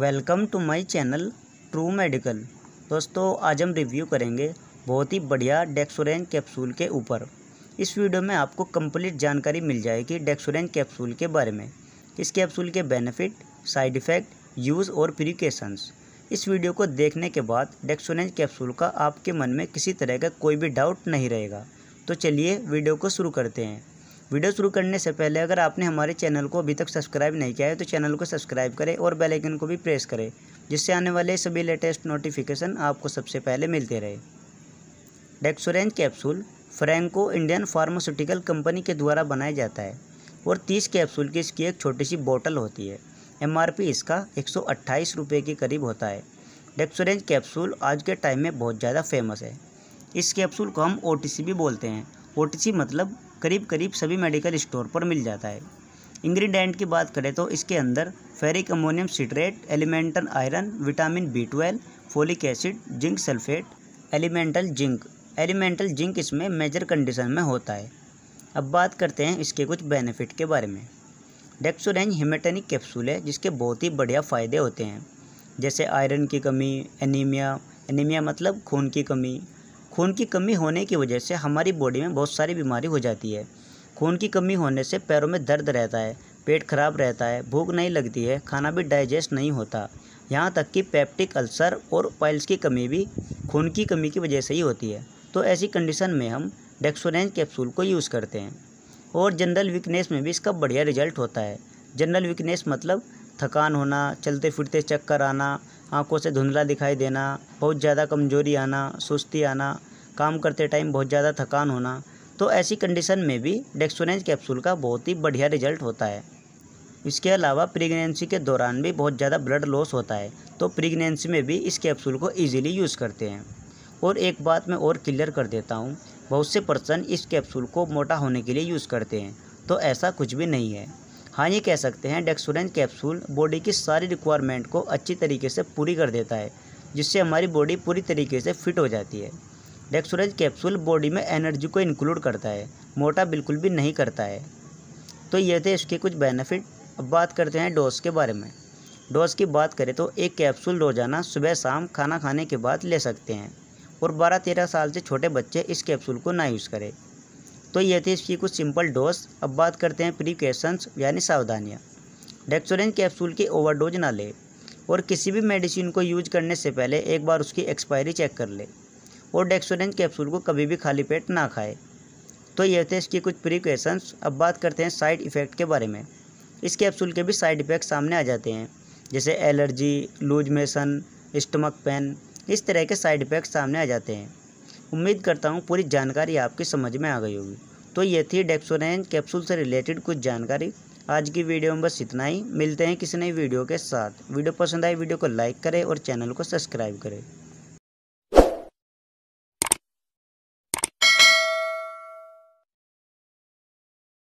welcome to my channel true medical दोस्तों आज हम रिव्यू करेंगे बहुत ही बढ़िया डेक्सोरेंज कैप्सूल के ऊपर इस वीडियो में आपको कंप्लीट जानकारी मिल जाएगी डेक्सोरेंज कैप्सूल के बारे में इस कैप्सूल के बेनिफिट साइड इफ़ेक्ट यूज़ और प्रिकेशंस इस वीडियो को देखने के बाद डेक्सोरेंज कैप्सूल का आपके मन में किसी तरह का कोई भी डाउट नहीं रहेगा तो चलिए वीडियो को शुरू करते हैं वीडियो शुरू करने से पहले अगर आपने हमारे चैनल को अभी तक सब्सक्राइब नहीं किया है तो चैनल को सब्सक्राइब करें और बेल आइकन को भी प्रेस करें जिससे आने वाले सभी लेटेस्ट नोटिफिकेशन आपको सबसे पहले मिलते रहे Dexorange capsule Franco Indian pharmaceutical company के द्वारा बनाया जाता है और तीस कैप्सूल की इसकी एक छोटी सी बोतल होती है एमआरपी इसका एक सौ के करीब होता है डेक्सोरेंज कैप्सूल आज के टाइम में बहुत ज़्यादा फेमस है इस कैप्सूल को हम ओ भी बोलते हैं ओ मतलब करीब करीब सभी मेडिकल स्टोर पर मिल जाता है इंग्रेडिएंट की बात करें तो इसके अंदर ferric ammonium citrate elemental iron vitamin B twelve folic acid zinc sulphate elemental zinc elemental zinc इसमें मेजर कंडीशन में होता है अब बात करते हैं इसके कुछ बेनिफिट के बारे में डेक्सोरेंज हिमेटनिक कैप्सूल है जिसके बहुत ही बढ़िया फ़ायदे होते हैं जैसे आयरन की कमी एनीमिया एनीमिया मतलब खून की कमी खून की कमी होने की वजह से हमारी बॉडी में बहुत सारी बीमारी हो जाती है खून की कमी होने से पैरों में दर्द रहता है पेट खराब रहता है भूख नहीं लगती है खाना भी डाइजेस्ट नहीं होता यहाँ तक कि पेप्टिक अल्सर और पाइल्स की कमी भी खून की कमी की वजह से ही होती है तो ऐसी कंडीशन में हम डेक्सोरेंज कैप्सूल को यूज़ करते हैं और जनरल वीकनेस में भी इसका बढ़िया रिजल्ट होता है जनरल वीकनेस मतलब थकान होना चलते फिरते चक्कर आना आँखों से धुंधला दिखाई देना बहुत ज़्यादा कमज़ोरी आना सुस्ती आना काम करते टाइम बहुत ज़्यादा थकान होना तो ऐसी कंडीशन में भी डेक्सोरेंज कैप्सूल का बहुत ही बढ़िया रिजल्ट होता है इसके अलावा प्रेगनेंसी के दौरान भी बहुत ज़्यादा ब्लड लॉस होता है तो प्रेगनेंसी में भी इस कैप्सूल को ईजिली यूज़ करते हैं और एक बात मैं और क्लियर कर देता हूँ बहुत से पर्सन इस कैप्सूल को मोटा होने के लिए यूज़ करते हैं तो ऐसा कुछ भी नहीं है हाँ ये कह सकते हैं डेक्सोरेंज कैप्सूल बॉडी की सारी रिक्वायरमेंट को अच्छी तरीके से पूरी कर देता है जिससे हमारी बॉडी पूरी तरीके से फिट हो जाती है डेक्सोरेंज कैप्सूल बॉडी में एनर्जी को इंक्लूड करता है मोटा बिल्कुल भी नहीं करता है तो ये थे इसके कुछ बेनिफिट अब बात करते हैं डोज के बारे में डोज की बात करें तो एक कैप्सूल रोज़ाना सुबह शाम खाना खाने के बाद ले सकते हैं और 12-13 साल से छोटे बच्चे इस कैप्सूल को ना यूज़ करें तो ये थे इसकी कुछ सिंपल डोज अब बात करते हैं प्रिकॉशंस यानी सावधानियाँ डेक्सोरेंज कैप्सूल की ओवरडोज ना ले और किसी भी मेडिसिन को यूज करने से पहले एक बार उसकी एक्सपायरी चेक कर ले और डेक्सोरेंज कैप्सूल को कभी भी खाली पेट ना खाए तो ये थे इसकी कुछ प्रिकॉशंस अब बात करते हैं साइड इफ़ेक्ट के बारे में इस कैप्सूल के भी साइड इफ़ेक्ट सामने आ जाते हैं जैसे allergy loose motion stomach pain इस तरह के साइड इफ़ेक्ट सामने आ जाते हैं उम्मीद करता हूँ पूरी जानकारी आपकी समझ में आ गई होगी तो ये थी डेक्सोरेंज कैप्सूल से रिलेटेड कुछ जानकारी आज की वीडियो में बस इतना ही मिलते हैं किसी नई वीडियो के साथ वीडियो पसंद आई वीडियो को लाइक करें और चैनल को सब्सक्राइब करें